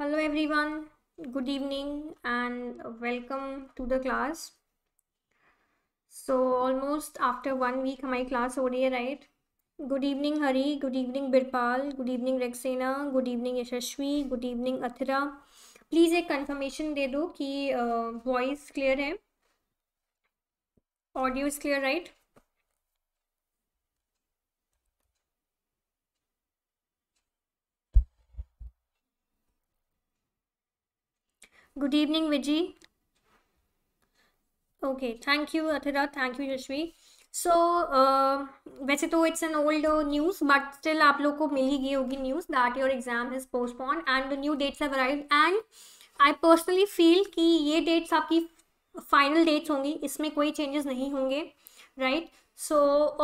hello everyone good evening and welcome to the class so almost after one week my class over here right good evening hari good evening birpal good evening rexena good evening yashashvi good evening athira please एक confirmation दे दो कि voice clear है audio is clear right good evening Viji okay thank you Athira thank you Yashasvi so वैसे तो it's an old news but still आप लोग को मिल ही गई होगी news that your exam is postpone and new dates have arrive and I personally feel कि ये डेट्स आपकी फाइनल डेट्स होंगी इसमें कोई चेंजेस नहीं होंगे right so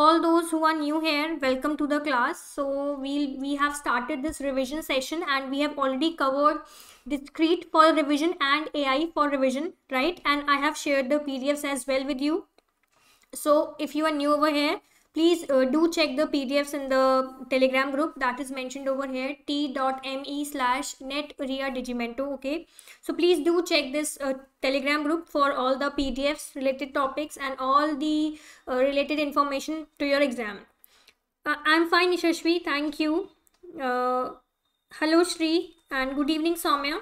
all those who are new here welcome to the class so we we have started this revision session and we have already covered discrete for revision and AI for revision, right? And I have shared the PDFs as well with you. So if you are new over here, please uh, do check the PDFs in the Telegram group that is mentioned over here t.me slash netria digimento. Okay. So please do check this uh, Telegram group for all the PDFs related topics and all the uh, related information to your exam. Uh, I'm fine, Ishashvi. Thank you. Uh, hello, Shri and good evening Soumya.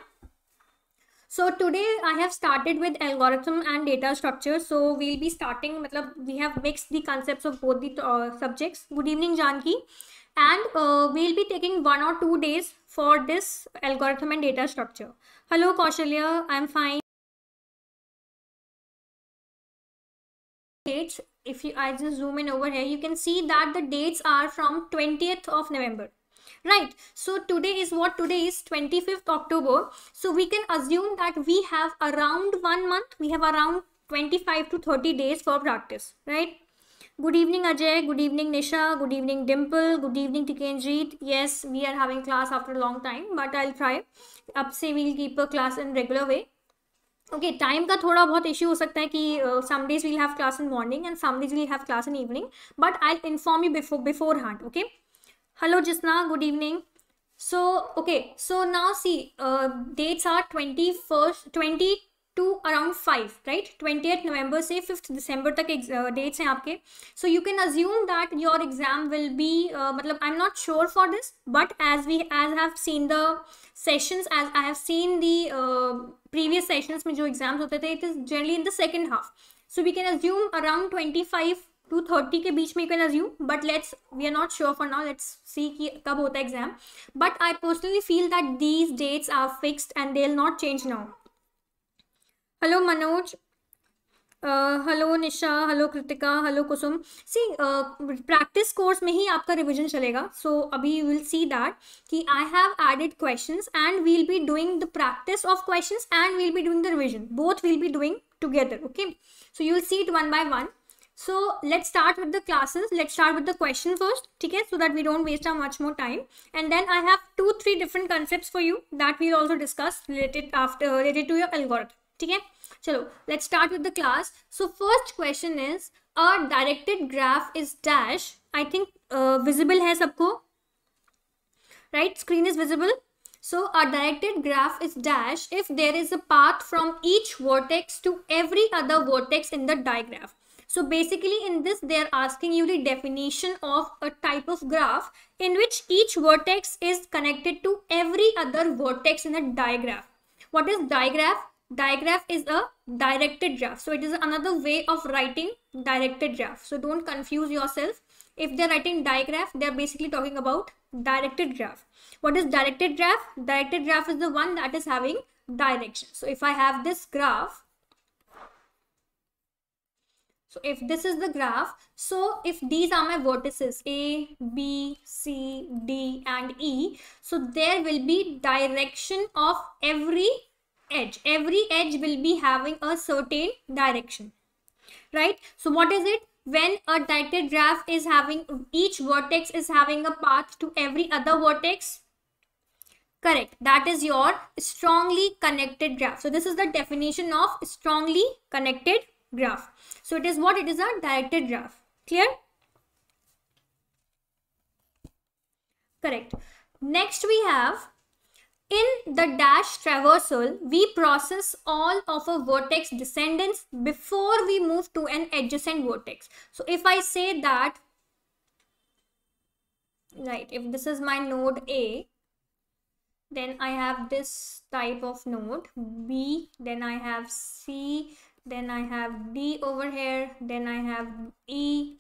So today I have started with algorithm and data structure. So we'll be starting, we have mixed the concepts of both the uh, subjects. Good evening Janki. And uh, we'll be taking one or two days for this algorithm and data structure. Hello Kaushalya, I'm fine. Dates, if you, I just zoom in over here, you can see that the dates are from 20th of November right so today is what today is 25th october so we can assume that we have around one month we have around 25 to 30 days for practice right good evening ajay good evening nisha good evening dimple good evening tikenjit yes we are having class after a long time but i'll try up say we'll keep a class in regular way okay okay, time का थोड़ा बहुत issue हो सकता है कि some days we'll have class in morning and some days we'll have class in evening but I inform you before beforehand okay hello Jisna good evening so okay so now see dates are twenty first twenty two around five right twenty eight नवम्बर से fifth दिसंबर तक dates uh, हैं आपके so you can assume that your exam will be मतलब I am not sure for this but as we as have seen the sessions as I have seen the previous sessions में जो exams होते थे it is generally in the second half so we can assume around twenty five to thirty के बीच में you can assume but let's we are not sure for now let's see कि कब होता है exam but I personally feel that these dates are fixed and they not change now hello Manoj hello Nisha hello Kritika hello Kusum see practice course में ही आपका revision चलेगा सो अभी you will see that कि I have added question and we'll be doing the practice of question and we'll be doing the revision both will be doing together okay so you will see it one by one So let's start with the classes. Let's start with the question first, okay? So that we don't waste our much more time. And then I have two, three different concepts for you that we'll also discuss related after related to your algorithm, okay? So let's start with the class. So first question is, a directed graph is dash. I think uh, visible hai sabko, right? Screen is visible. So a directed graph is dash if there is a path from each vertex to every other vertex in the digraph. So basically in this, they're asking you the definition of a type of graph in which each vertex is connected to every other vertex in a digraph. What is digraph? Digraph is a directed graph. So it is another way of writing directed graph. So don't confuse yourself. If they're writing digraph, they're basically talking about directed graph. What is directed graph? Directed graph is the one that is having direction. So if I have this graph, so if this is the graph, so if these are my vertices A, B, C, D and E, so there will be direction of every edge. Every edge will be having a certain direction, right? So what is it? When a directed graph is having, each vertex is having a path to every other vertex, correct that is your strongly connected graph so this is the definition of strongly connected graph. So it is what? It is a directed graph. Clear? Correct. Next we have in the dash traversal, we process all of a vertex descendants before we move to an adjacent vertex. So if I say that, right, if this is my node A, then I have this type of node B, then I have C, then I have D over here, then I have E,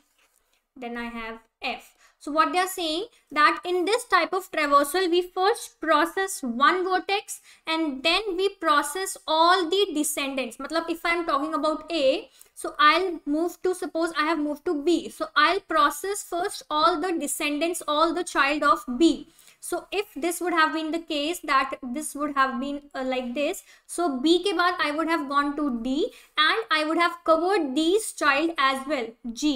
then I have F. So what they are saying that in this type of traversal, we first process one vertex, and then we process all the descendants. Matlab, if I'm talking about A, so I'll move to, suppose I have moved to B. So I'll process first all the descendants, all the child of B so if this would have been the case that this would have been uh, like this so b ke baad i would have gone to d and i would have covered these child as well g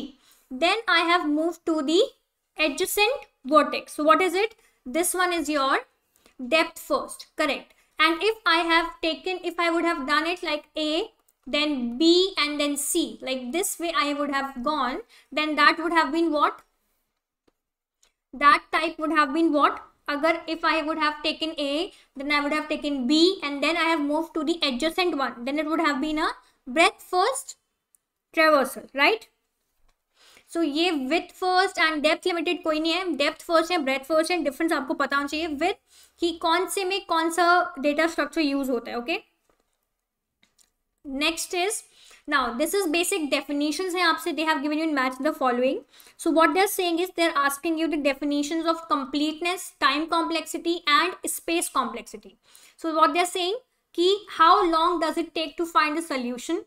then i have moved to the adjacent vertex so what is it this one is your depth first correct and if i have taken if i would have done it like a then b and then c like this way i would have gone then that would have been what that type would have been what अगर if I would have taken A then I would have taken B and then I have move to the adjacent one then it would have been a breadth first traversal right so ये with first and depth limited कोई नहीं है depth first है breadth first है difference आपको पता होना चाहिए विथ ही कौन से में कौन सा डेटा स्ट्रक्चर यूज होता है okay next is Now, this is basic definitions hai They have given you in match the following. So what they're saying is they're asking you the definitions of completeness, time complexity and space complexity. So what they're saying key how long does it take to find a solution?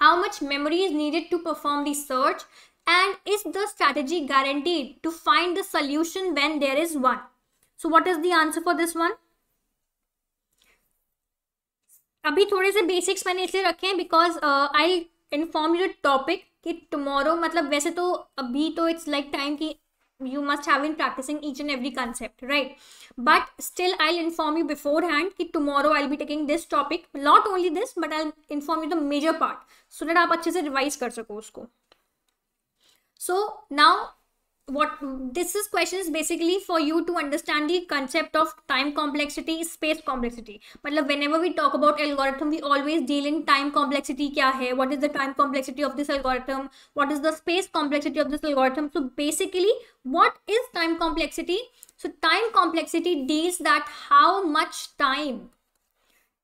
How much memory is needed to perform the search? And is the strategy guaranteed to find the solution when there is one? So what is the answer for this one? अभी थोड़े से basics मैंने इसलिए रखे हैं because I inform you topic कि tomorrow मतलब वैसे तो अभी तो इट्स लाइक टाइम कि you must have in practicing each and every concept right but still I inform you beforehand कि tomorrow I be taking this topic not only this but I inform you the major part so that आप अच्छे से revise कर सको उसको so now what this is question is basically for you to understand the concept of time complexity space complexity मतलब whenever we talk about algorithm we always deal in time complexity kya hai what is the time complexity of this algorithm what is the space complexity of this algorithm so basically what is time complexity so time complexity deals that how much time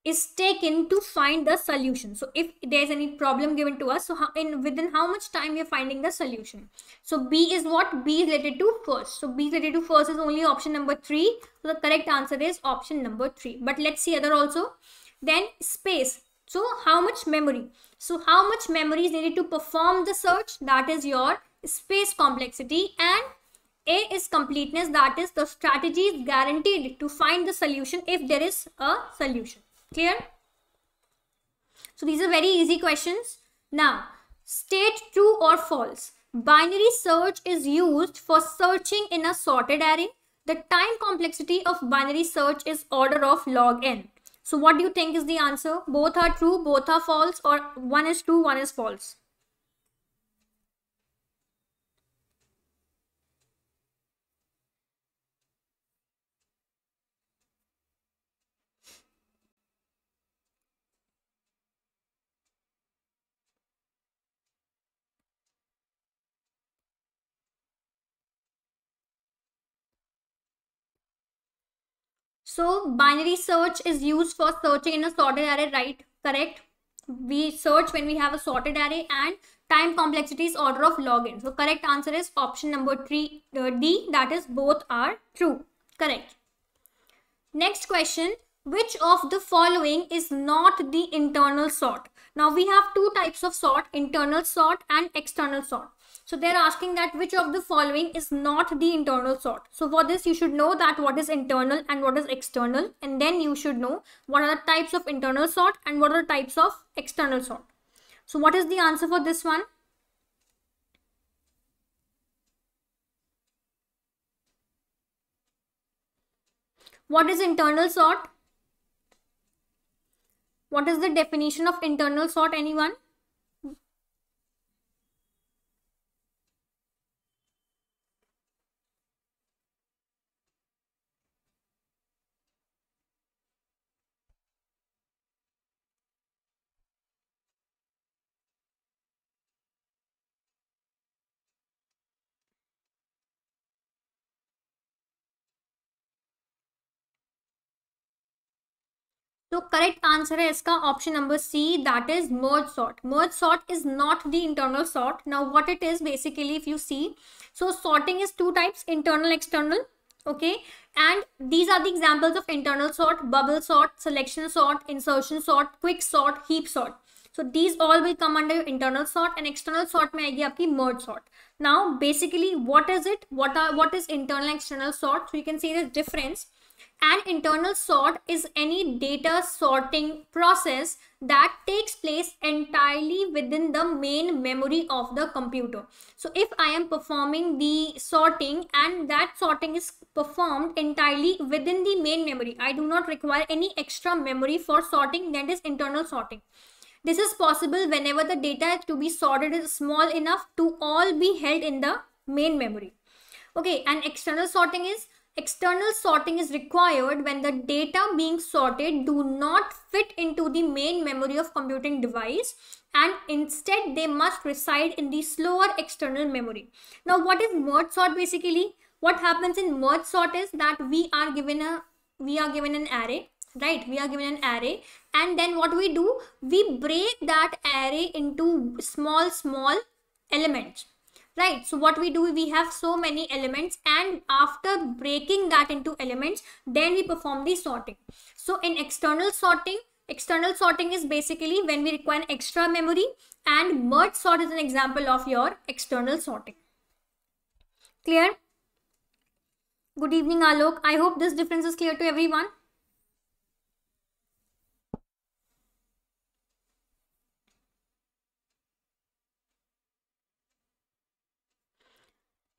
is taken to find the solution so if there's any problem given to us so how, in within how much time we are finding the solution so b is what b is related to first so b is related to first is only option number three so the correct answer is option number three but let's see other also then space so how much memory so how much memory is needed to perform the search that is your space complexity and a is completeness that is the strategy is guaranteed to find the solution if there is a solution Clear? So these are very easy questions. Now, state true or false. Binary search is used for searching in a sorted array. The time complexity of binary search is order of log n. So what do you think is the answer? Both are true, both are false or one is true, one is false. So binary search is used for searching in a sorted array, right? Correct. We search when we have a sorted array and time complexity is order of log n. So correct answer is option number 3 uh, D that is both are true. Correct. Next question. Which of the following is not the internal sort? Now we have two types of sort, internal sort and external sort. So they're asking that which of the following is not the internal sort. So for this, you should know that what is internal and what is external. And then you should know what are the types of internal sort and what are the types of external sort. So what is the answer for this one? What is internal sort? What is the definition of internal sort anyone? तो correct answer है इसका option number C that is merge sort merge sort is not the internal sort now what it is basically if you see so sorting is two types internal external okay and these are the examples of internal sort bubble sort selection sort insertion sort quick sort heap sort so these all will come under your internal sort and external sort में आएगी आपकी merge sort now basically what is it what are what is internal external sort so you can see this difference An internal sort is any data sorting process that takes place entirely within the main memory of the computer. So if I am performing the sorting and that sorting is performed entirely within the main memory, I do not require any extra memory for sorting that is internal sorting. This is possible whenever the data to be sorted is small enough to all be held in the main memory. Okay, and external sorting is External sorting is required when the data being sorted do not fit into the main memory of computing device and instead they must reside in the slower external memory. Now what is merge sort basically? What happens in merge sort is that we are given a we are given an array right we are given an array and then what we do we break that array into small small elements right so what we do we have so many elements and after breaking that into elements then we perform the sorting so in external sorting external sorting is basically when we require extra memory and merge sort is an example of your external sorting clear good evening alok i hope this difference is clear to everyone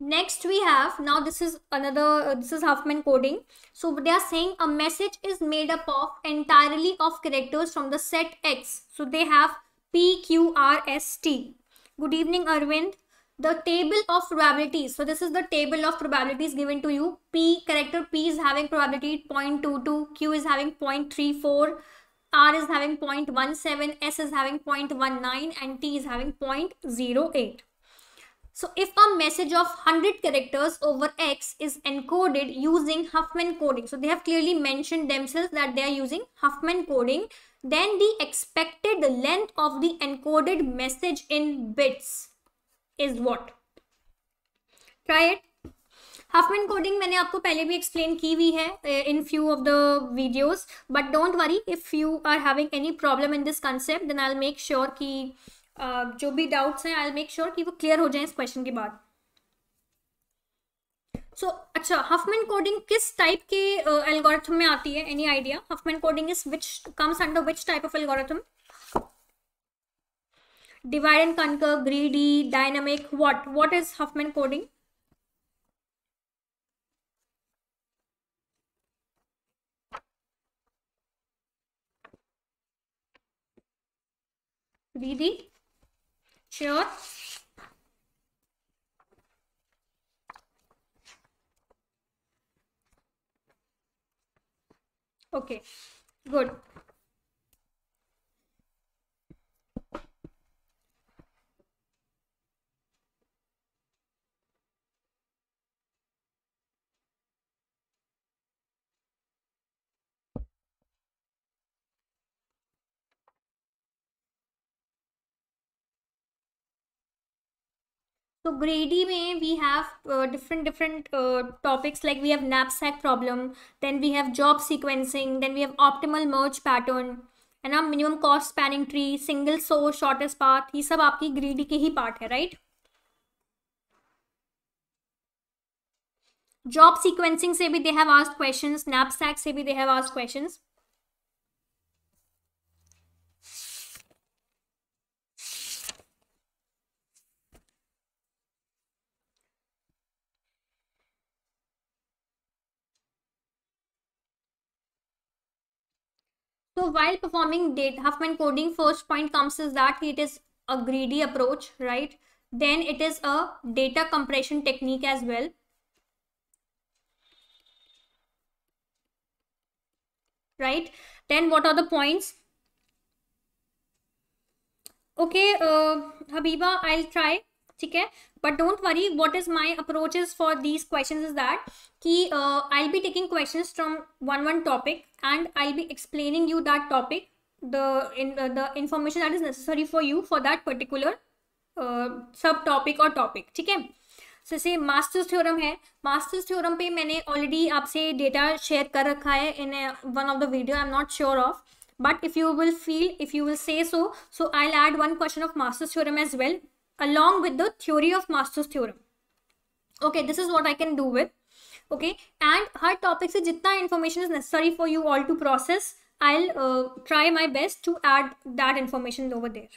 next we have now this is another uh, this is huffman coding so they are saying a message is made up of entirely of characters from the set x so they have p q r s t good evening arvind the table of probabilities so this is the table of probabilities given to you p character p is having probability 0.22 q is having 0.34 r is having 0.17 s is having 0.19 and t is having 0.08 so if a message of 100 characters over X is encoded using Huffman coding, so they have clearly mentioned themselves that they are using Huffman coding, then the expected length of the encoded message in bits is what? Try it. Huffman coding, I have explained भी explain की in few of the videos. But don't worry, if you are having any problem in this concept, then I'll make sure कि uh, जो भी doubts हैं I make sure कि वो clear हो जाए इस क्वेश्चन के बाद सो so, अच्छा हफमैन कोडिंग किस टाइप के एल्गोरिथम uh, में आती है any idea Huffman coding is which comes under which type of algorithm divide and conquer greedy dynamic what what is huffman coding greedy Sure. Okay, good. So Grady may we have uh, different different uh, topics like we have knapsack problem, then we have job sequencing, then we have optimal merge pattern, है ना minimum cost spanning tree single source shortest path ये सब आपकी greedy के ही part है right job sequencing से भी they have asked questions knapsack से भी they have asked questions So while performing data Huffman coding, first point comes is that it is a greedy approach, right? Then it is a data compression technique as well. Right? Then what are the points? Okay, uh, Habiba, I'll try. ठीक है but don't worry what is my approaches for these question is that कि I be taking question from one one topic and I be explaining you that topic the in that uh, is information for you for that particular sub topic और topic ठीक है जैसे masters theorem है masters theorem पे मैंने already आपसे data share कर रखा है in one of the video I am not sure of but if you will feel if you will say so so I'll add one question of masters theorem as well along with the theory of Master's theorem. Okay, this is what I can do with. Okay, and her topics se jitna information is necessary for you all to process, I'll uh, try my best to add that information over there.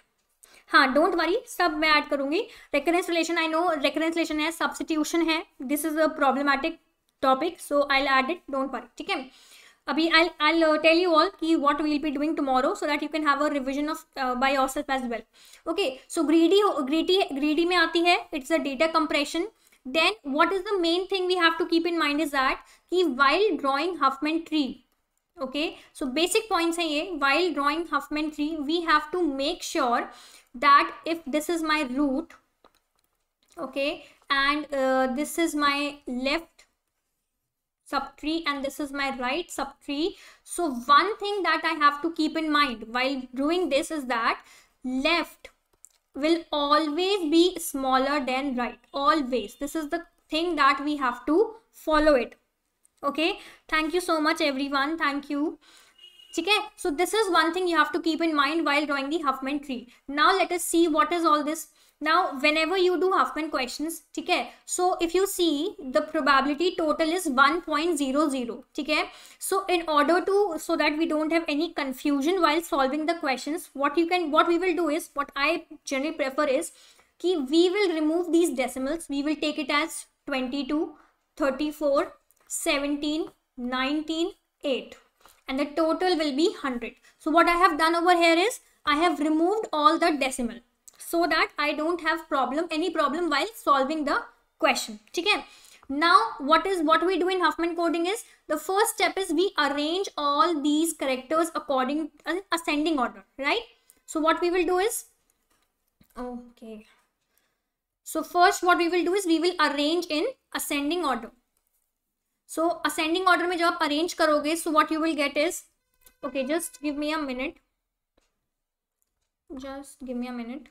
हाँ don't worry सब मैं add करूंगी recurrence relation I know recurrence relation है substitution है this is a problematic topic so I'll add it don't worry ठीक है अभी I I tell you all की what we'll be doing tomorrow so that you can have a revision of by yourself as well okay so greedy greedy greedy में आती है it's a data compression then what is the main thing we have to keep in mind is that की while drawing Huffman tree okay so basic points हैं ये while drawing man tree we have to make sure that if this is my root okay and this is my left subtree and this is my right subtree. So one thing that I have to keep in mind while doing this is that left will always be smaller than right. Always. This is the thing that we have to follow it. Okay. Thank you so much everyone. Thank you. Okay, so this is one thing you have to keep in mind while drawing the Huffman tree. Now let us see what is all this now whenever you do huffman questions okay. so if you see the probability total is 1.00 okay. so in order to so that we don't have any confusion while solving the questions what you can what we will do is what I generally prefer is कि we will remove these decimals we will take it as 22 34 17 19 8 and the total will be 100 so what I have done over here is I have removed all the decimal so that I don't have problem any problem while solving the question. Okay. Now what is what we do in Huffman coding is the first step is we arrange all these characters according uh, ascending order, right? So what we will do is okay. So first what we will do is we will arrange in ascending order. So ascending order में जब आप arrange करोगे so what you will get is okay just give me a minute. Just give me a minute.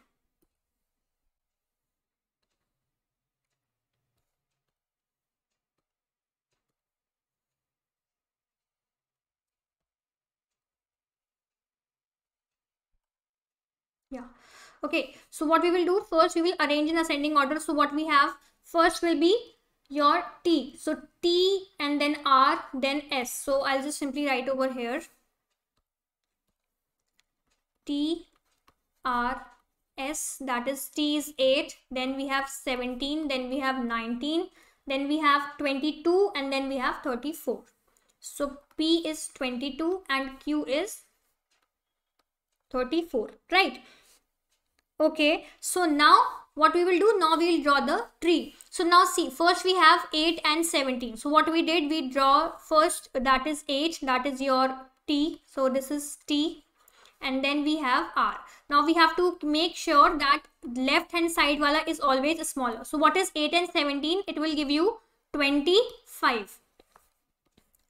okay so what we will do first we will arrange in ascending order so what we have first will be your t so t and then r then s so i'll just simply write over here t r s that is t is 8 then we have 17 then we have 19 then we have 22 and then we have 34 so p is 22 and q is 34 right okay so now what we will do now we will draw the tree so now see first we have 8 and 17 so what we did we draw first that is 8 that is your t so this is t and then we have r now we have to make sure that left hand side wala is always smaller so what is 8 and 17 it will give you 25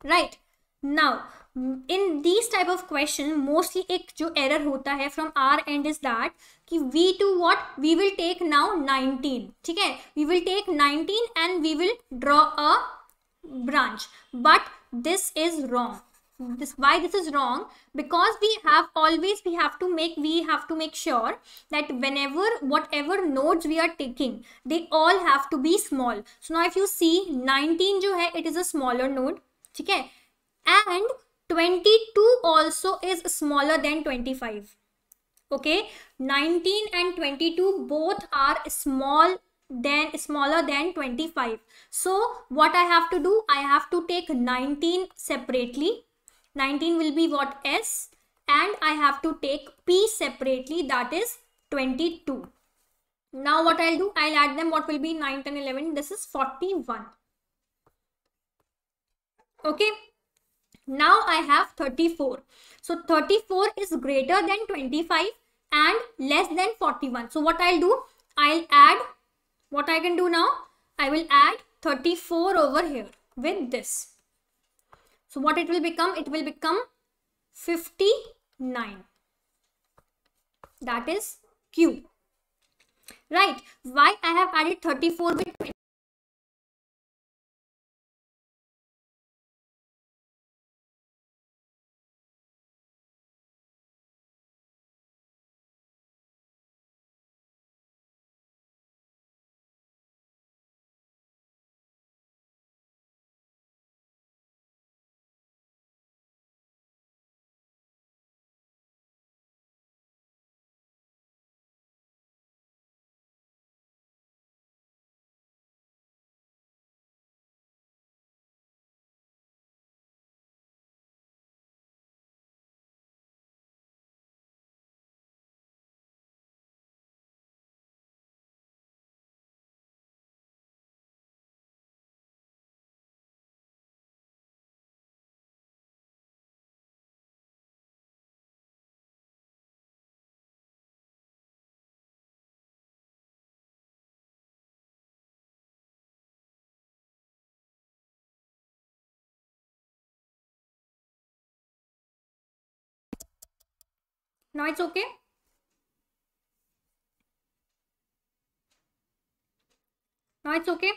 right now in these type of question mostly एक जो error होता है from R and is that कि we to what we will take now 19 ठीक है we will take 19 and we will draw a branch but this is wrong this why this is wrong because we have always we have to make we have to make sure that whenever whatever nodes we are taking they all have to be small so now if you see 19 jo hai it is a smaller node theek hai and 22 also is smaller than 25 okay 19 and 22 both are small than smaller than 25 so what i have to do i have to take 19 separately 19 will be what s and i have to take p separately that is 22 now what i'll do i'll add them what will be 9 10 11 this is 41 okay now I have 34. So 34 is greater than 25 and less than 41. So what I'll do, I'll add, what I can do now, I will add 34 over here with this. So what it will become, it will become 59. That is Q. Right. Why I have added 34 with now it's okay now it's okay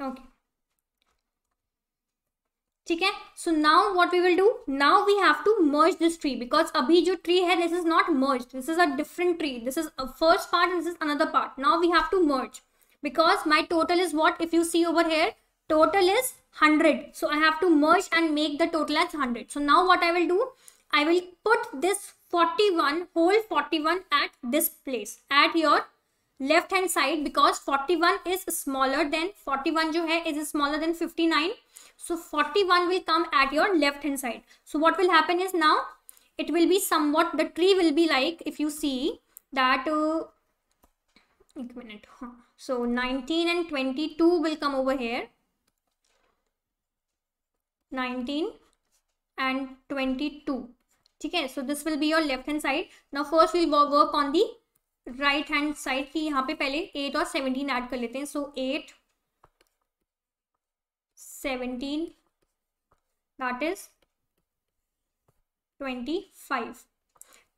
okay theek so now what we will do now we have to merge this tree because abhi jo tree hai this is not merged this is a different tree this is a first part this is another part now we have to merge because my total is what if you see over here total is 100 so i have to merge and make the total as 100 so now what i will do i will put this 41 whole 41 at this place at your left hand side because 41 is smaller than 41 jo hai is smaller than 59 so 41 will come at your left hand side so what will happen is now it will be somewhat the tree will be like if you see that uh, minute so 19 and 22 will come over here 19 and 22 ठीक है so this will be your left hand side now first will work on the right hand side की यहाँ पे पहले eight और seventeen add कर लेते हैं so eight seventeen that is twenty five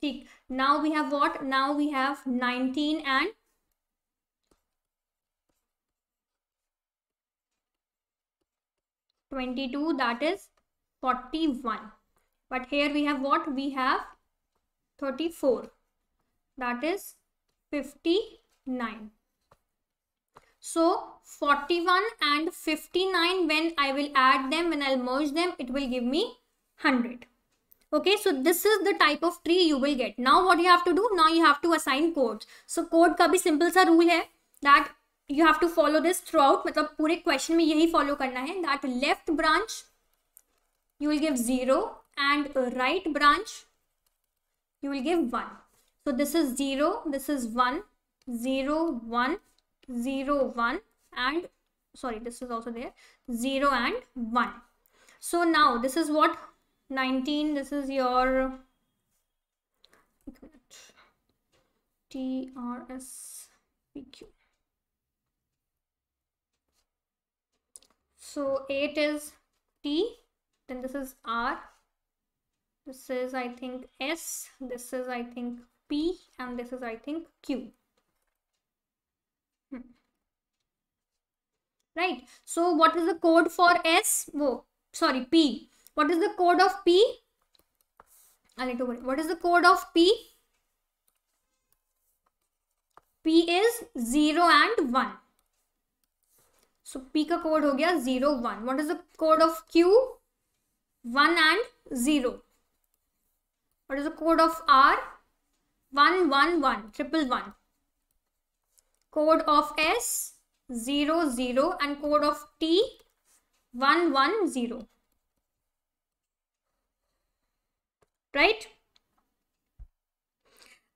ठीक now we have what now we have nineteen and 22 that is 41 but here we have what we have 34 that is 59 so 41 and 59 when i will add them when i'll merge them it will give me 100 okay so this is the type of tree you will get now what you have to do now you have to assign codes so code ka bhi simple sa rule hai that you have to follow this throughout. Out मतलब पूरे question में यही follow करना है that left branch you will give 0 and right branch you will give 1 so this is 0 this is one, zero one zero one and sorry this is also there 0 and 1 so now this is what 19 this is your trs So 8 is T, then this is R, this is I think S, this is I think P, and this is I think Q. Hmm. Right. So what is the code for S? Oh, sorry, P. What is the code of P? A little bit. What is the code of P? P is 0 and 1. So so, P का code हो गया zero one what is the code of Q one and zero what is the code of R one one one triple one code of S zero zero and code of T one one zero right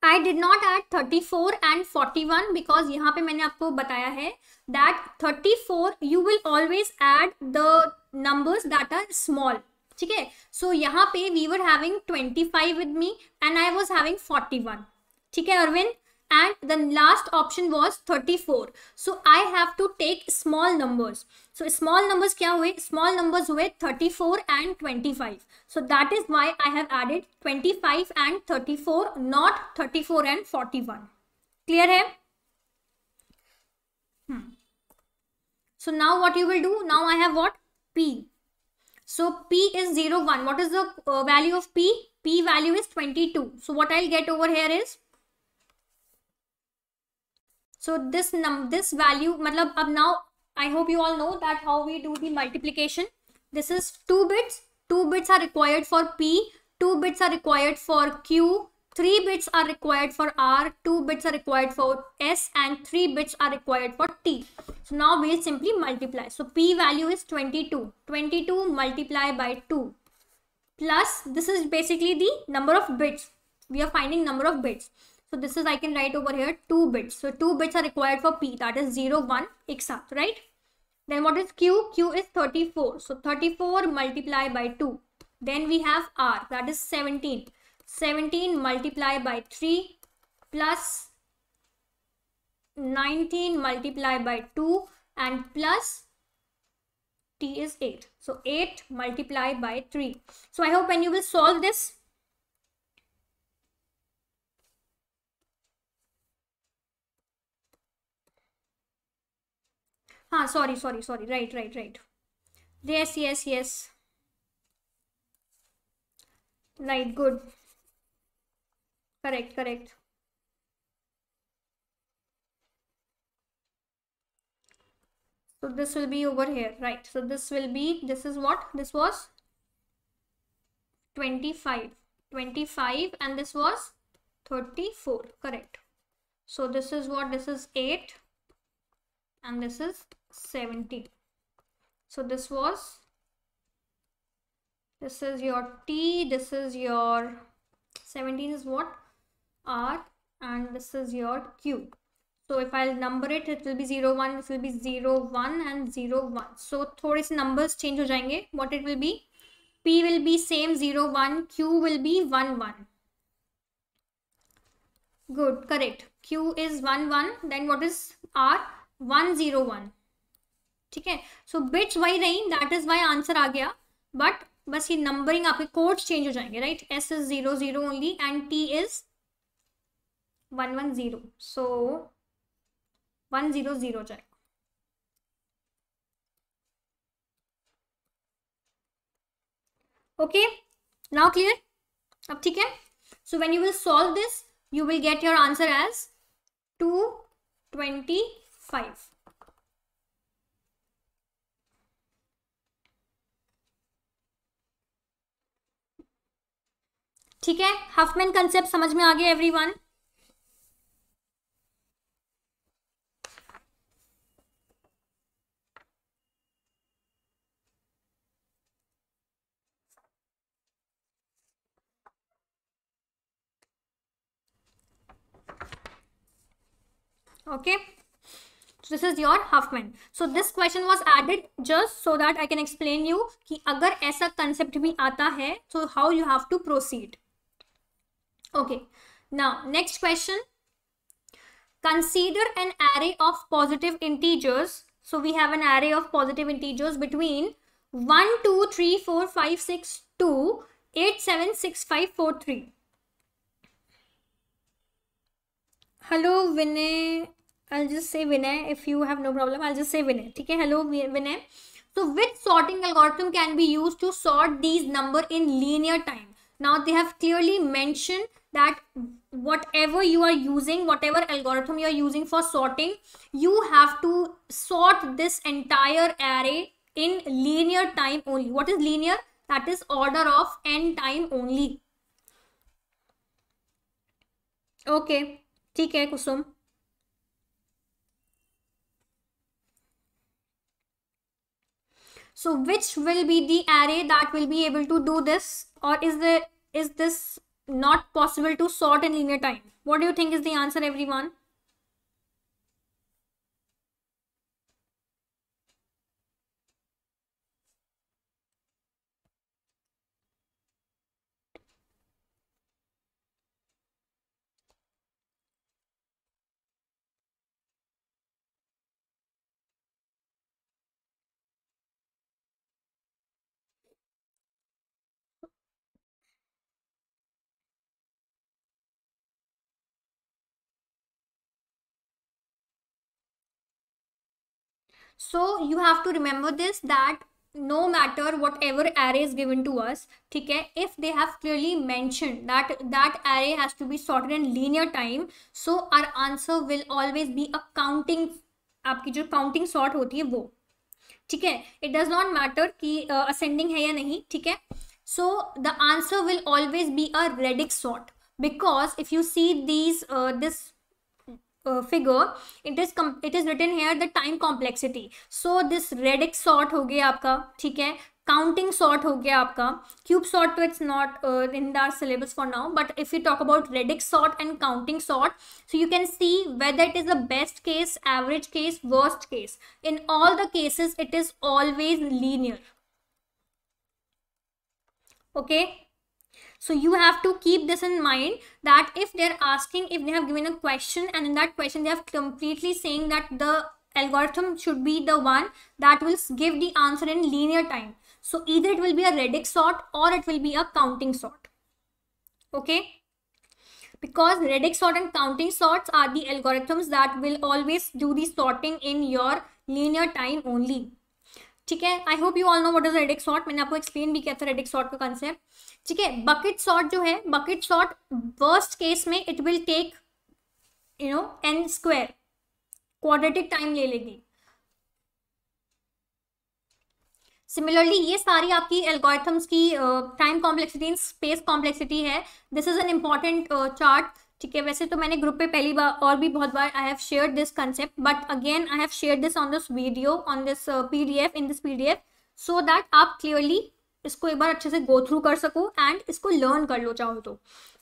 I did not add 34 and 41 because यहाँ पे मैंने आपको बताया है that 34 you will always add the numbers that are small ठीक है so यहाँ पे we were having 25 with me and I was having 41 ठीक है Arvind and the last option was 34 so i have to take small numbers so small numbers kya hue small numbers were 34 and 25 so that is why i have added 25 and 34 not 34 and 41 clear hai hmm. so now what you will do now i have what p so p is 0 1 what is the uh, value of p p value is 22 so what i'll get over here is so this num this value matlab ab now i hope you all know that how we do the multiplication this is two bits two bits are required for p two bits are required for q three bits are required for r two bits are required for s and three bits are required for t so now we'll simply multiply so p value is 22 22 multiply by 2 plus this is basically the number of bits we are finding number of bits so this is, I can write over here, 2 bits. So 2 bits are required for P, that is 0, 1, exact, right? Then what is Q? Q is 34. So 34 multiply by 2. Then we have R, that is 17. 17 multiply by 3 plus 19 multiply by 2 and plus t is 8. So 8 multiply by 3. So I hope when you will solve this, ah sorry sorry sorry right right right yes yes yes right good correct correct so this will be over here right so this will be this is what this was 25 25 and this was 34 correct so this is what this is 8 and this is 70 so this was this is your t this is your 17 is what r and this is your q so if I'll number it, it will be 0, 1, it will be 0, 1 and 0, 1. So thoris numbers change हो जाएंगे. What it will be? P will be same 0, 1. Q will be 1, 1. Good, correct. Q is 1, 1. Then what is R? One zero one ठीक है so bits वही रही that is Y answer आ गया but बस ये नंबरिंग आपके कोड्स चेंज हो जाएंगे right S is zero zero only and T is one one zero so one zero zero जाएगा ओके नाउ क्लियर अब ठीक है so when you will solve this you will get your answer as two twenty five ठीक है Huffman concept समझ में आ गया everyone okay this is your Huffman. So this question was added just so that I can explain you कि अगर ऐसा concept भी आता है so how you have to proceed. Okay. Now next question. Consider an array of positive integers. So we have an array of positive integers between 1, 2, 3, 4, 5, 6, 2, 8, 7, 6, 5, 4, 3. Hello, Vinay. I'll just say Vinay. If you have no problem, I'll just say Vinay. Okay, hello Vinay. So which sorting algorithm can be used to sort these number in linear time? Now they have clearly mentioned that whatever you are using, whatever algorithm you are using for sorting, you have to sort this entire array in linear time only. What is linear? That is order of n time only. Okay, ठीक है Kusum So which will be the array that will be able to do this or is the is this not possible to sort in linear time? What do you think is the answer everyone? So you have to remember this that no matter whatever array is given to us ठीक है if they have clearly mention that that array has to be sorted in linear time so our answer will always be a counting आपकी जो counting sort होती है वो ठीक है it does not matter कि असेंडिंग uh, है या नहीं ठीक है so the answer will always be a radix sort because if you see these this figure it is come it is written here the time complexity so this radix sort हो गया आपका ठीक है काउंटिंग सॉर्ट हो गया आपका cube sort तो it's not in the syllabus for now but if you talk about radix sort and counting sort so you can see whether it is the best case average case worst case in all the cases it is always linear okay So you have to keep this in mind that if they're asking, if they have given a question and in that question they have completely saying that the algorithm should be the one that will give the answer in linear time. So either it will be a radix sort or it will be a counting sort. Okay. Because radix sort and counting sorts are the algorithms that will always do the sorting in your linear time only. ठीक है I hope you all know what is radix sort मैंने आपको explain भी किया था रेडिक sort का concept ठीक है बकेट सॉर्ट जो है बकेट सॉर्ट वर्स्ट केस में it will take you know n square quadratic time ले लेगी सिमिलरली ये सारी आपकी एल्गोरिथम्स की time complexity in space complexity है this is an important chart ठीक है वैसे तो मैंने ग्रुप पे पहली बार और भी बहुत बार I have share this concept but again I have share this on this video on this P D F in this P D F so that आप क्लियरली इसको एक बार अच्छे से गो थ्रू कर सको एंड इसको लर्न कर लो चाहो तो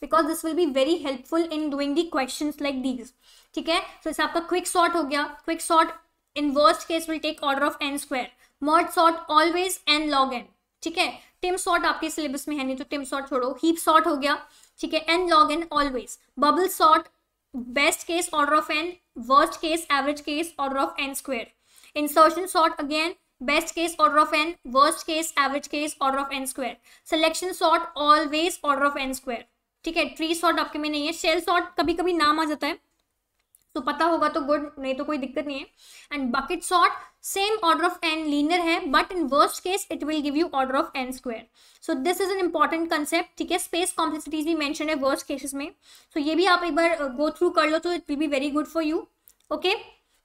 because this will be very helpful in doing the question like these ठीक है सो इसे आपका क्विक सॉर्ट हो गया quick sort in worst case will take order of n square merge sort always n log n ठीक है Tim sort आपके syllabus में है नहीं तो टिम सॉर्ट छोड़ो हीप सॉर्ट हो गया ठीक है n log n always bubble sort best case order of n worst case average case order of n square insertion sort again best case order of n worst case average case order of n square selection sort always order of n square ठीक है tree short आपके में नहीं है shell short कभी कभी नाम आ जाता है तो पता होगा तो गुड नहीं तो कोई दिक्कत नहीं है and bucket sort same order of n linear है but in worst case it will give you order of n square so this is an important concept ठीक है स्पेस कॉम्प्लेक्सिटीज भी मैंशन है वर्स्ट केसेस में so so, ये भी आप एक बार गो uh, थ्रू कर लो तो it will be very good for you okay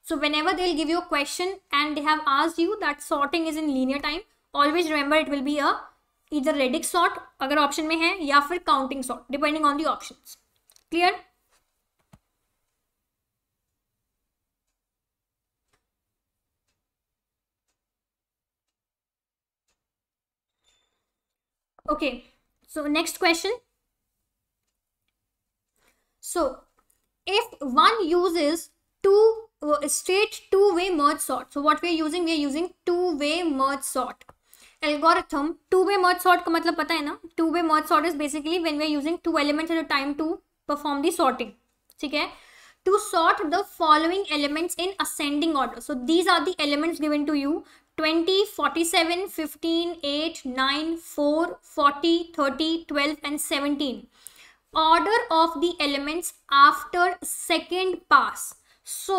so whenever they give you a question and they have asked you that sorting is in linear time always remember it will be a either radix sort अगर option में है या फिर counting sort depending on the option clear Okay, so next question. So if one uses two uh, straight two-way merge sort. So what we are using, we are using two-way merge sort algorithm. Two-way merge sort का मतलब पता है ना? Two-way merge sort is basically when we are using two elements at a time to perform the sorting. ठीक है? To sort the following elements in ascending order. So these are the elements given to you forty seven fifteen eight nine four forty thirty 12 and seventeen order of the elements after second pass so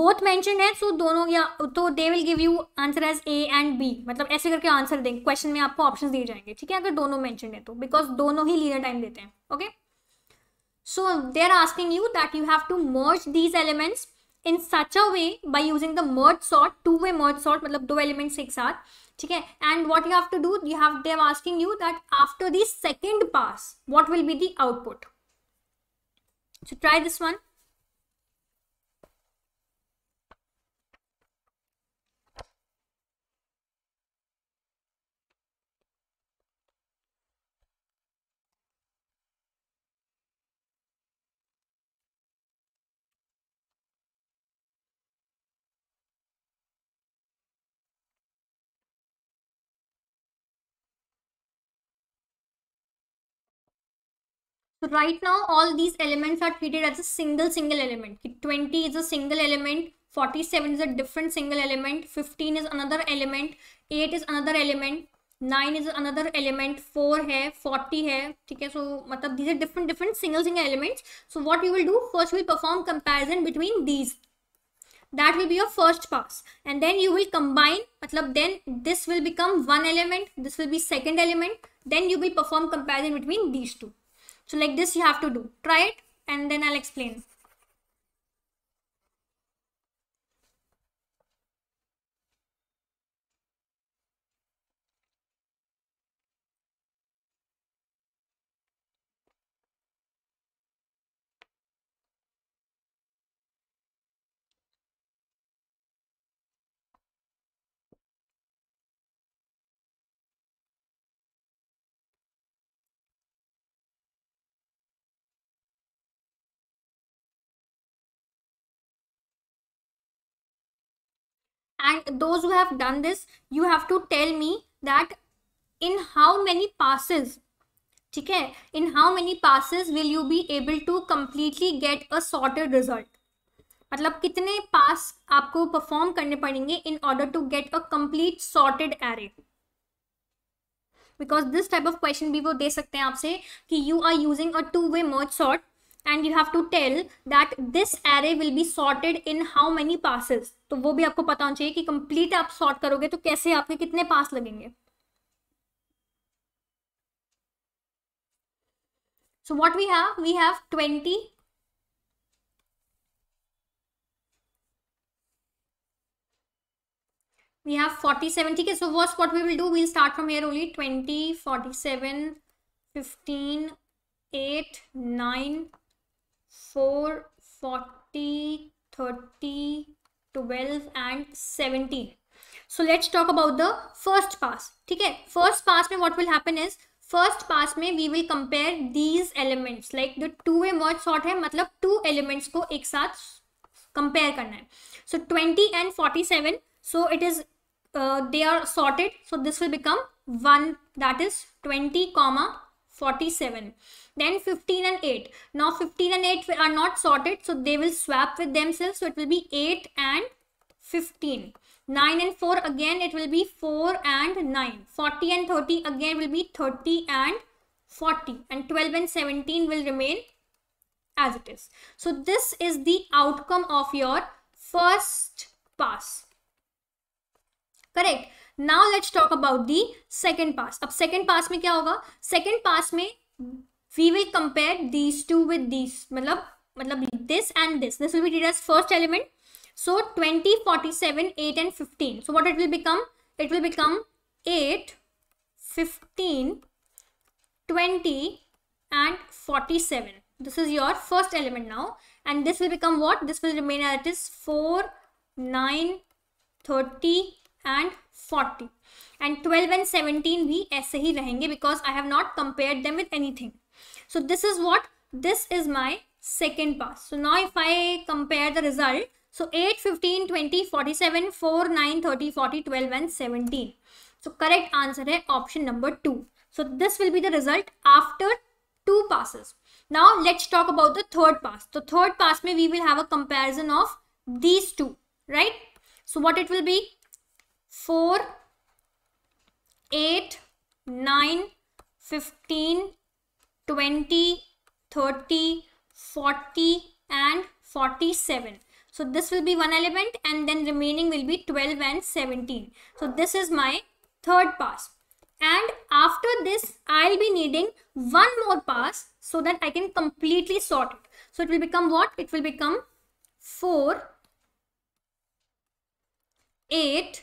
both mention है so दोनों या तो they will give you answer as A and B मतलब ऐसे करके answer देंगे question में आपको ऑप्शन दिए जाएंगे ठीक है अगर दोनों मेंशन है तो बिकॉज दोनों ही लीनियर टाइम देते हैं okay so they are asking you that you have to merge these elements in such a way by using the merge sort two way merge sort मतलब दो एलिमेंट्स एक साथ ठीक है and what you have to do you have they asking you that after the second pass what will be the output output so try this So right now all these elements are treated as a single single element. 20 is a single element, 47 is a different single element, 15 is another element, 8 is another element, 9 is another element, 4 है, 40 है, Okay, so these are different different single single elements. So what we will do, first we will perform comparison between these. that will be your first pass and then you will combine matlab, then this will become one element this will be second element then you will perform comparison between these two so like this you have to do. Try it and then I'll explain. and those who have done this you have to tell me that in how many passes ठीक है in how many passes will you be able to completely get a sorted result मतलब कितने pass आपको perform करने पड़ेंगे in order to get a complete sorted array because this type of question भी वो दे सकते हैं आपसे कि you are using a two way merge sort and you have to tell that this array will be sorted in how many passes तो वो भी आपको पता होना चाहिए कि कंप्लीट आप सॉर्ट करोगे तो कैसे आपके कितने पास लगेंगे so what we have we have 20 we have 40 70 okay so first what we will do we'll start from here only 20 47 15 8 9 four forty thirty twelve and seventeen so let's talk about the first pass ठीक है first pass में what will happen is first pass में we will compare these elements like the two a merge sort है मतलब two elements को एक साथ compare करना है so twenty and forty seven so it is they are sorted so this will become one that is twenty comma 47 then 15 and 8 now 15 and 8 are not sorted so they will swap with themselves so it will be 8 and 15 9 and 4 again it will be 4 and 9 40 and 30 again will be 30 and 40 and 12 and 17 will remain as it is so this is the outcome of your first pass correct now let's talk about the second pass अब second pass में क्या होगा second pass में we will compare these two with these मतलब मतलब this and this this will be did as first element so 20 47 8 and 15 so what it will become it will become 8 15 20 and 47 this is your first element now and this will become what this will remain as it is 4 9 30 and forty and twelve and seventeen भी ऐसे ही रहेंगे because I have not compare them with anything so this is what this is my second pass so now if I compare the result so eight fifteen twenty forty seven four nine thirty forty twelve and seventeen so correct answer है option number two so this will be the result after two passes now let's talk about the third pass तो third pass में we will have a comparison of these two right so what it will be 4, 8, 9, 15, 20, 30, 40 and 47. So this will be one element and then remaining will be 12 and 17. So this is my third pass. And after this, I'll be needing one more pass so that I can completely sort it. So it will become what? It will become 4, 8,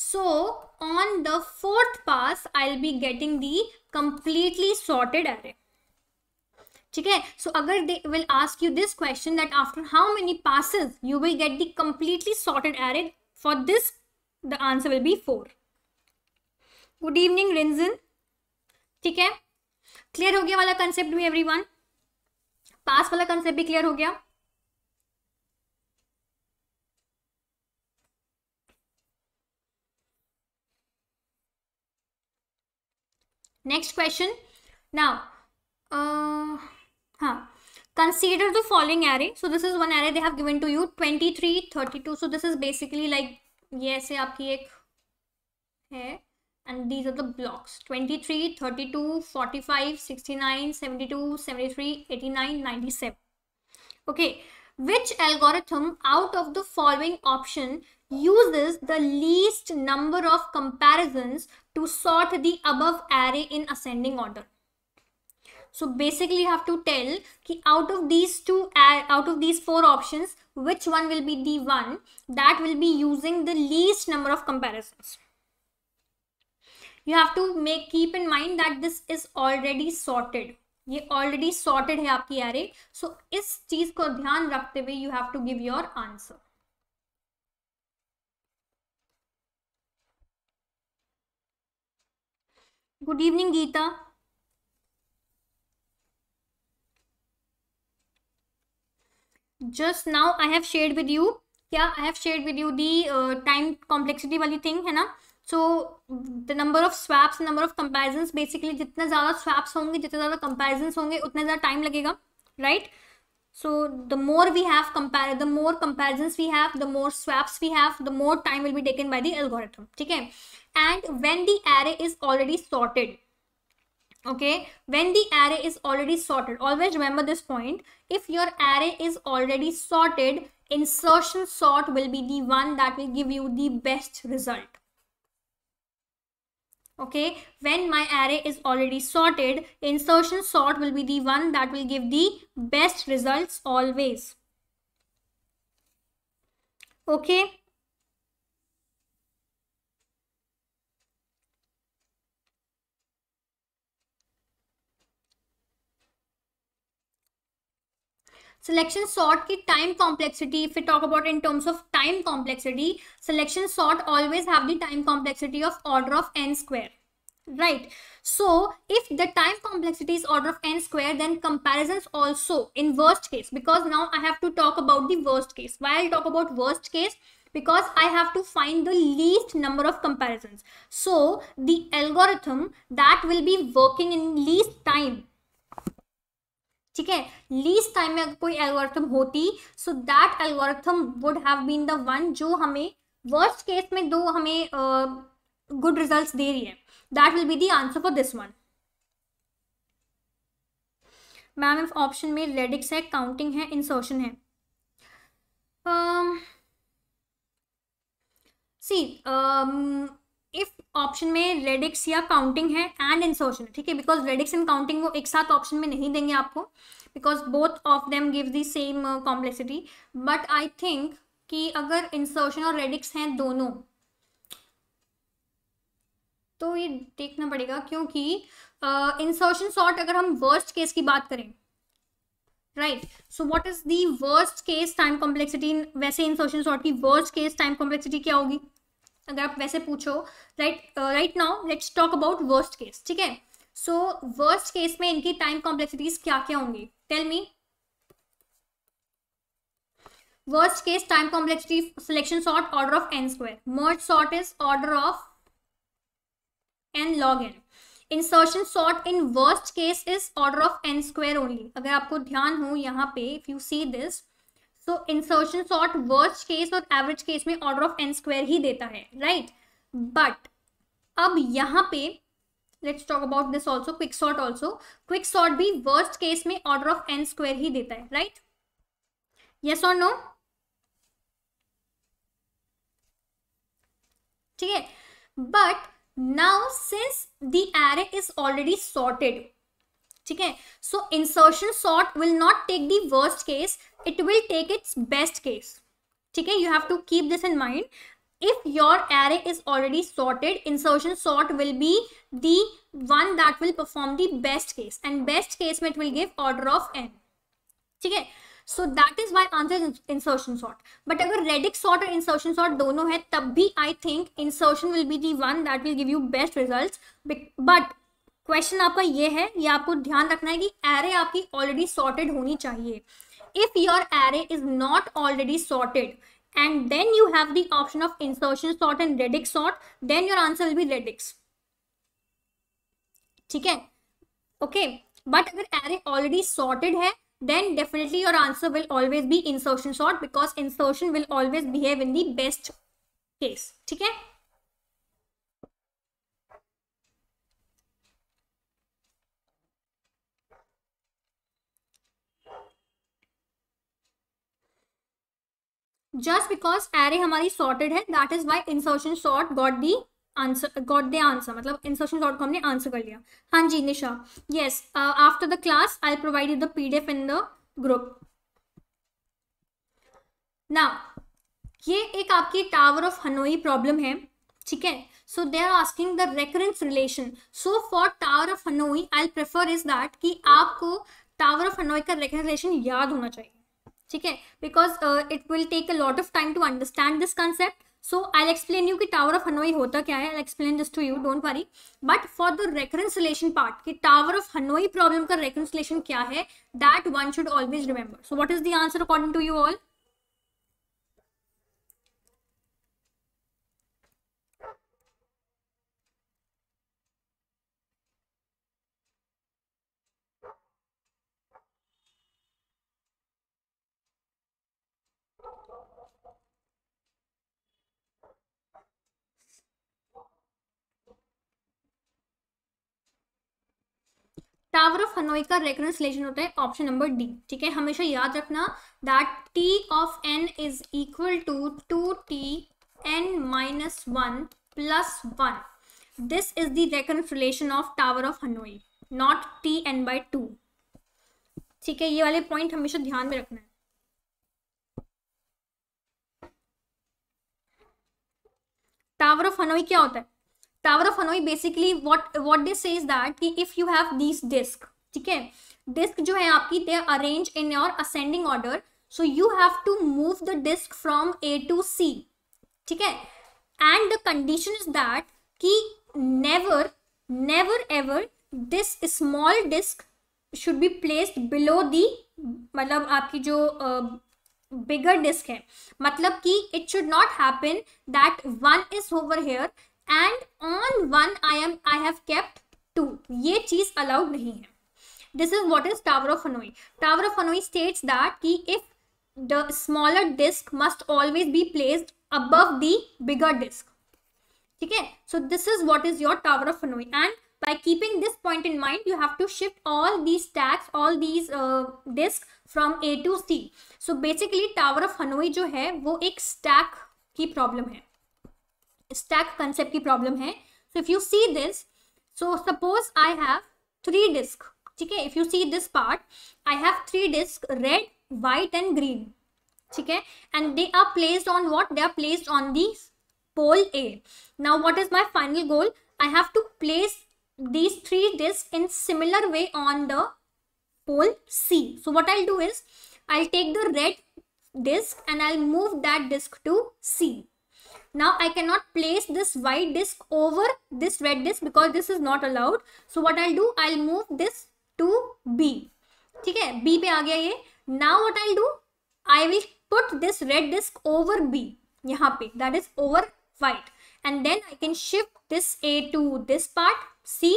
So on the fourth pass, I'll be getting the completely sorted array. ठीक है so अगर they will ask you this question that after how many passes you will get the completely sorted array for this the answer will be four good evening Rinjan ठीक है clear हो गया वाला concept भी everyone पास वाला concept भी clear हो गया next question now uh, huh consider the following array so this is one array they have given to you 23 32 so this is basically like yes आपकी एक है and these are the blocks 23 32 45 69 72 73 89 97 okay which algorithm out of the following option uses the least number of comparisons to sort the above array in ascending order. So basically you have to tell ki out of these two uh, out of these four options which one will be the one that will be using the least number of comparisons. You have to make keep in mind that this is already sorted. ये already sorted है आपकी array. so, इस चीज को ध्यान रखते हुए have to give your answer. Good evening Geeta just now I have share with you क्या I have share with you the time complexity वाली थिंग है ना so the number of swaps number of comparison basically जितना ज़्यादा swaps होंगे जितने ज़्यादा comparison होंगे उतना ज़्यादा टाइम लगेगा right so the more we have compare the more comparisons we have the more swaps we have the more time will be taken by the algorithm ठीक है and when the array is already sorted okay when the array is already sorted always remember this point if your array is already sorted insertion sort will be the one that will give you the best result okay when my array is already sorted insertion sort will be the one that will give the best results always okay Selection sort ki time complexity, if we talk about in terms of time complexity, selection sort always have the time complexity of order of n square right so if the time complexity is order of n square then comparisons also in worst case because now i have to talk about the worst case why i'll talk about worst case because i have to find the least number of comparisons so the algorithm that will be working in least time ठीक है least time में अगर कोई algorithm होती so that algorithm would have been the one जो हमें worst case में दो हमें गुड uh, रिजल्ट्स दे रही है that will be the answer for this one ma'am if option में रेडिक्स है काउंटिंग है इंसर्शन है C um, um if option में रेडिक्स या काउंटिंग है एंड इंसर्शन ठीक है बिकॉज रेडिक्स एंड काउंटिंग वो एक साथ ऑप्शन में नहीं देंगे आपको because both of them give the same complexity but I think कि अगर इंसर्शन और रेडिक्स हैं दोनों तो ये देखना पड़ेगा क्योंकि इंसर्शन uh, सॉर्ट अगर हम वर्स्ट केस की बात करें right so what is the worst case time complexity वैसे इंसर्शन सॉर्ट की वर्स्ट केस टाइम कॉम्प्लेक्सिटी क्या होगी अगर आप वैसे पूछो right right now let's talk about worst case ठीक है सो वर्स्ट केस में इनकी टाइम कॉम्प्लेक्सिटीज क्या क्या होंगी tell me worst case time complexity selection sort order of n square merge sort is order of n log n insertion sort in worst case is order of n square only अगर आपको ध्यान हो यहाँ पे if you see this तो insertion sort worst case और average case में order of n square ही देता है राइट बट अब यहाँ पे let's talk about this also quick sort also quick sort भी वर्स्ट केस में ऑर्डर ऑफ एन स्क्वायर ही देता है राइट यस और नो ठीक है but now since the array is already sorted ठीक है so insertion sort will not take the worst case it will take its best case ठीक है you have to keep this in mind your array is already sorted insertion insertion will be be one that will perform the best case and best case में it will give order of n ठीक है so that is my answer insertion sort but अगर radix sort और insertion sort दोनों है तब भी I think insertion will be the one that will give you best result but question आपका ये है ये आपको ध्यान रखना है कि एरे आपकी ऑलरेडी सॉर्टेड होनी चाहिए if your array is not already sorted and then you have the option of insertion sort and radix sort then your answer will radix ठीक है ओके बट अगर एरे ऑलरेडी सॉर्टेड है then definitely your answer will always be insertion sort because insertion will always behave in the best case ठीक है just because array हमारी sorted है that is why insertion sort got the answer got the answer मतलब insertion dot को हमने answer कर लिया हाँ जी Nisha yes after the class I provide the P D F in the group ना ये एक आपकी टावर ऑफ हनोई प्रॉब्लम है ठीक है so they are asking the recurrence relation so for tower of Hanoi I prefer is that कि आपको tower of Hanoi का रेकरेंस रिलेशन याद होना चाहिए ठीक है because it will take a lot of time to understand this concept so I explain you कि tower of Hanoi होता क्या है I explain this to you don't worry but for the reference relation part कि tower of Hanoi problem का reference relation क्या है that one should always remember so what is the answer according to you all tower of Hanoi का recurrence relation होता है option number D ठीक है हमेशा याद रखना that T of n is equal to two T n minus one plus one this is the recurrence relation of tower of hanoi not t n by 2 ठीक है ये वाले पॉइंट हमेशा ध्यान में रखना है टावर ऑफ हनोई क्या होता है tower of Hanoi basically what what this is that कि if you have this disk ठीक है डिस्क जो है आपकी they arrange in your ascending order so you have to move the disk from A to C ठीक है and the condition is that कि never never ever this small disk should be placed below the मतलब आपकी जो bigger uh, disk है मतलब कि it should not happen that one is over here and on one I am I have kept two ये चीज अलाउड नहीं है this is what is tower of Hanoi tower of Hanoi states that कि if the smaller disk must always be placed above the bigger disk okay so this is what is your tower of hanoi and by keeping this point in mind you have to shift all these stacks all these uh, disks from a to c so basically tower of hanoi jo hai wo ek stack ki problem hai stack concept की problem है so if you see this so suppose I have three disc ठीक है if you see this part I have three disc red white and green ठीक है and they are placed on what they are placed on the pole A now what is my final goal I have to place these three discs in similar way on the pole C. So what I'll do is I'll take the red disc and I'll move that disc to C. Now I cannot place this white disk over this red disk because this is not allowed. So what I'll do, I'll move this to B. ठीक है B पे आ गया ये. Now what I'll do, I will put this red disk over B. यहाँ पे that is over white. And then I can shift this A to this part C.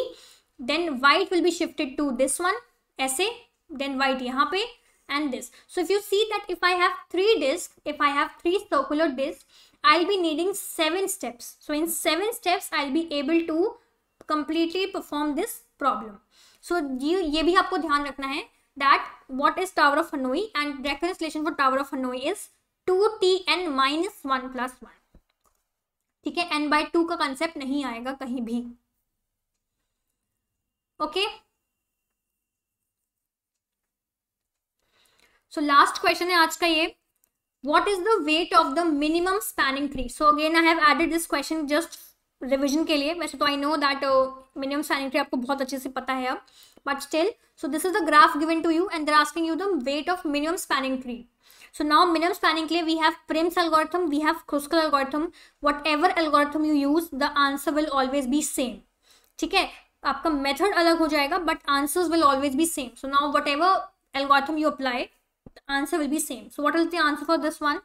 Then white will be shifted to this one. ऐसे. Then white यहाँ पे. and this. So if you see that if I have three discs, if I have three circular discs, I'll be needing seven steps. So in seven steps, I'll be able to completely perform this problem. So you ye bhi aapko dhyan rakhna hai that what is Tower of Hanoi and reconciliation for Tower of Hanoi is 2tn minus 1 plus 1. ठीक है n by 2 का concept नहीं आएगा कहीं भी okay so last question है आज का ये what is the weight of the minimum spanning tree so again i have added this question just revision के लिए वैसे तो I know that minimum spanning tree आपको बहुत अच्छे से पता है अब but still so this is the graph given to you and they're asking you the weight of minimum spanning tree so now minimum spanning के लिए we have Prim's algorithm we have Kruskal algorithm whatever algorithm you use the answer will always be same ठीक है आपका method अलग हो जाएगा but answers will always be same so now whatever algorithm you apply the answer will be same. So what is the answer for this one?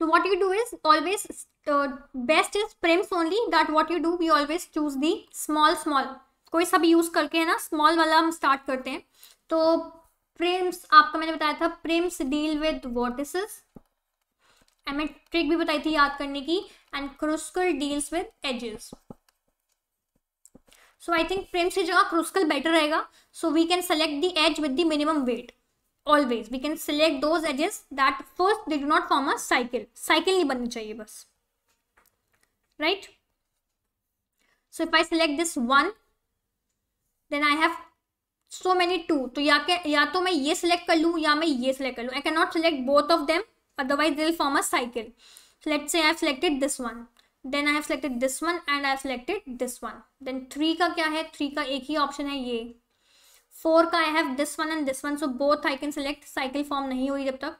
So what you do is always uh, best is prims only that what you do we always choose the small small कोई सा भी use करके है ना small वाला हम start करते हैं तो प्रिम्स आपका मैंने बताया था Prim's deal with vertices and मैं ट्रिक भी बताई थी याद करने की and Kruskal deals with edges so I think Prim's की जगह क्रुस्कल बेटर रहेगा so we can select the edge with the minimum weight always we can select those edges that first they do not form a cycle cycle नहीं बननी चाहिए बस right so if I select this one then I have so many to तो या के या तो मैं ये सिलेक्ट कर लूँ या मैं ये सिलेक्ट कर लूँ I can not select both of them otherwise it'll form a cycle let say I selected this one then I have selected this one and I selected this one then three का क्या है three का एक ही option है ये four का I have this one and this one so both I can select cycle form नहीं हुई जब तक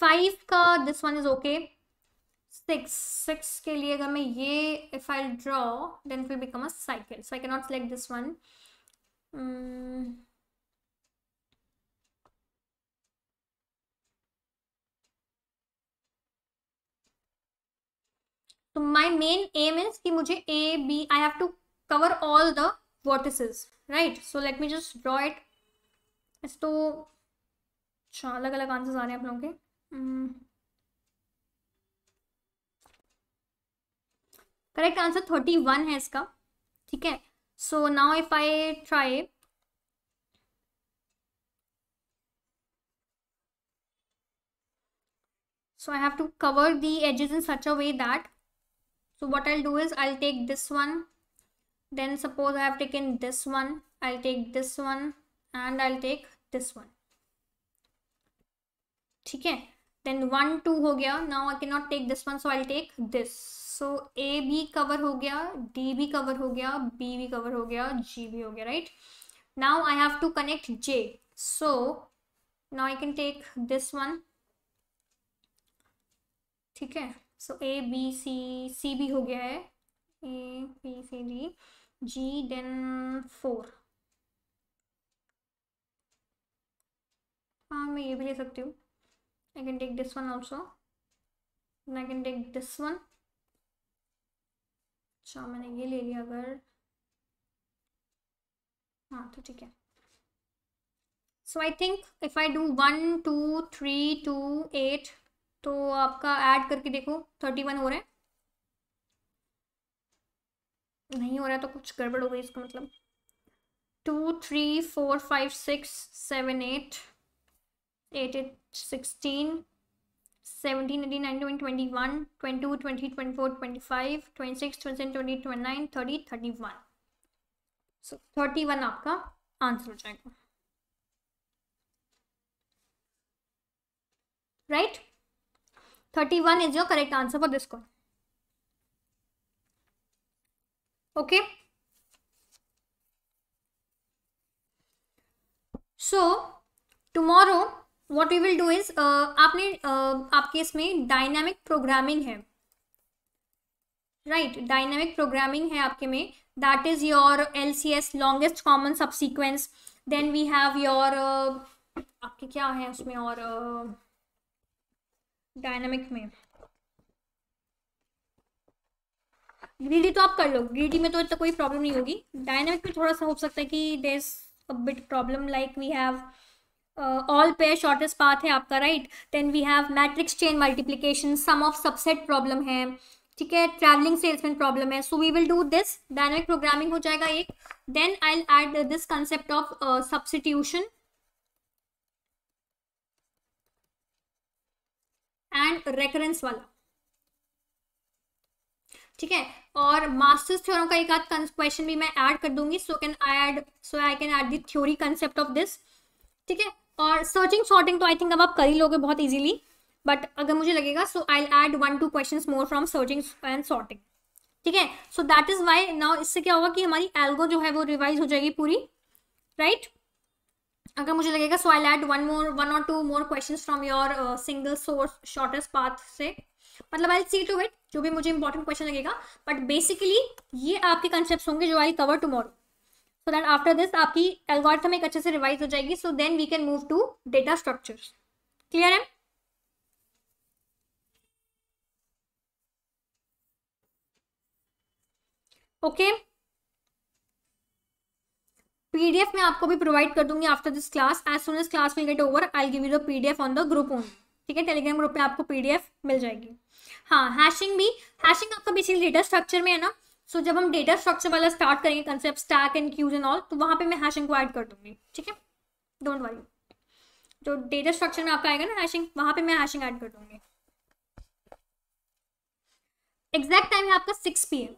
फाइव का this one is okay six six के लिए अगर मैं ये if I draw then will become a cycle so I can not select this one तो माई मेन एम इज कि मुझे A B I have to cover all the vertices right so let me just draw it तो अच्छा अलग अलग answer आ रहे हैं आप लोगों के करेक्ट आंसर थर्टी वन है इसका ठीक है So now if I try So I have to cover the edges in such a way that so what I'll do is I'll take this one then suppose I have taken this one I'll take this one and I'll take this one ठीक है then 1 2 हो गया now I cannot take this one so I'll take this सो ए भी cover हो गया D भी cover हो गया बी भी कवर हो गया जी भी हो गया right now I have to connect J so now I can take this one ठीक है सो ए बी सी सी भी हो गया है A B C D G then four हाँ मैं ये भी ले सकती हूँ I can take this one also I can take this one अच्छा मैंने ये ले लिया अगर हाँ तो ठीक है so I think if I do one two three two eight तो आपका ऐड करके देखो थर्टी वन हो रहा है नहीं हो रहा है तो कुछ गड़बड़ हो गई इसका मतलब two three four five six seven eight eight eight sixteen 17, 18, आपका आंसर हो जाएगा right thirty one is your correct answer for this question okay so tomorrow what we will do is आपने uh, आपके इसमें डायनामिक प्रोग्रामिंग है right dynamic programming है आपके में that is your L C S longest common subsequence then we have your आपके क्या है उसमें और डायनामिक uh, में ग्रीडी तो आप कर लो ग्रीडी में तो इतना कोई प्रॉब्लम नहीं होगी डायनामिक में थोड़ा सा हो सकता है कि there is a bit problem like we have all pair shortest path है आपका right then we have matrix chain multiplication sum of subset problem है ठीक है ट्रैवलिंग सेल्समैन प्रॉब्लम है so we will do this dynamic programming हो जाएगा एक then I add this concept of substitution and recurrence वाला ठीक है और मास्टर्स थ्योरम का एक आध क्वेश्चन भी मैं ऐड कर दूंगी so can I add so I can add the theory concept of this ठीक है और सर्चिंग शॉर्टिंग तो आई थिंक अब आप कर ही लोगे बहुत ईजिली बट अगर मुझे लगेगा so I add one two question more from searching and sorting ठीक है so that is why now इससे क्या होगा कि हमारी एल्गो जो है वो रिवाइज हो जाएगी पूरी राइट right? अगर मुझे लगेगा so I add one more one और two more question from your single source shortest path से मतलब आई सी टू इट जो भी मुझे इंपॉर्टेंट क्वेश्चन लगेगा बट बेसिकली ये आपके कॉन्सेप्ट होंगे जो I cover tomorrow so that after this आपकी एल्गोरिथम एक अच्छे से रिवाइज हो जाएगी so then we can move to data structure clear है ओके पीडीएफ में आपको भी प्रोवाइड कर दूंगी after this class as soon as class will get over I give you the PDF on the group own ठीक है Telegram group पे आपको पीडीएफ मिल जाएगी हाँ हैशिंग भी हैशिंग आपका बेसिकली डेटा स्ट्रक्चर में है ना सो so, जब हम डेटा स्ट्रक्चर वाला स्टार्ट करेंगे concept stack and queues and all तो वहाँ पे मैं हैशिंग को ऐड कर दूंगी ठीक है डोंट वरी जो डेटा स्ट्रक्चर में आपका आएगा ना हैशिंग वहाँ पे मैं हैशिंग ऐड कर दूंगी एग्जैक्ट टाइम है आपका सिक्स पी एम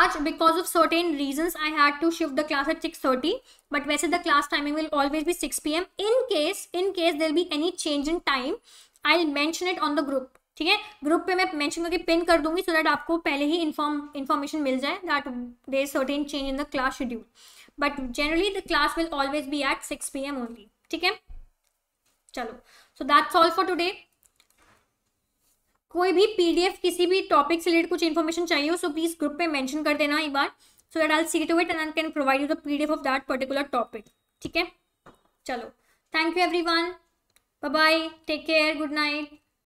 आज because of certain reason I had to shift the class at six thirty but वैसे the class timing will always be six p m in case in case there be any change in time I will mention it on the group ठीक है group पे मैं mention करके pin कर दूंगी सो so that आपको पहले ही inform information मिल जाए that there certain change in the class schedule but generally the class will always be at six p m only ठीक है चलो so that's all for today कोई भी पीडीएफ किसी भी टॉपिक से रिलेटेड कुछ इन्फॉर्मेशन चाहिए हो सो प्लीज ग्रुप पे मेंशन कर देना एक बार so that I see to it and can provide you the PDF of that particular topic ठीक है चलो thank you everyone bye bye take care good night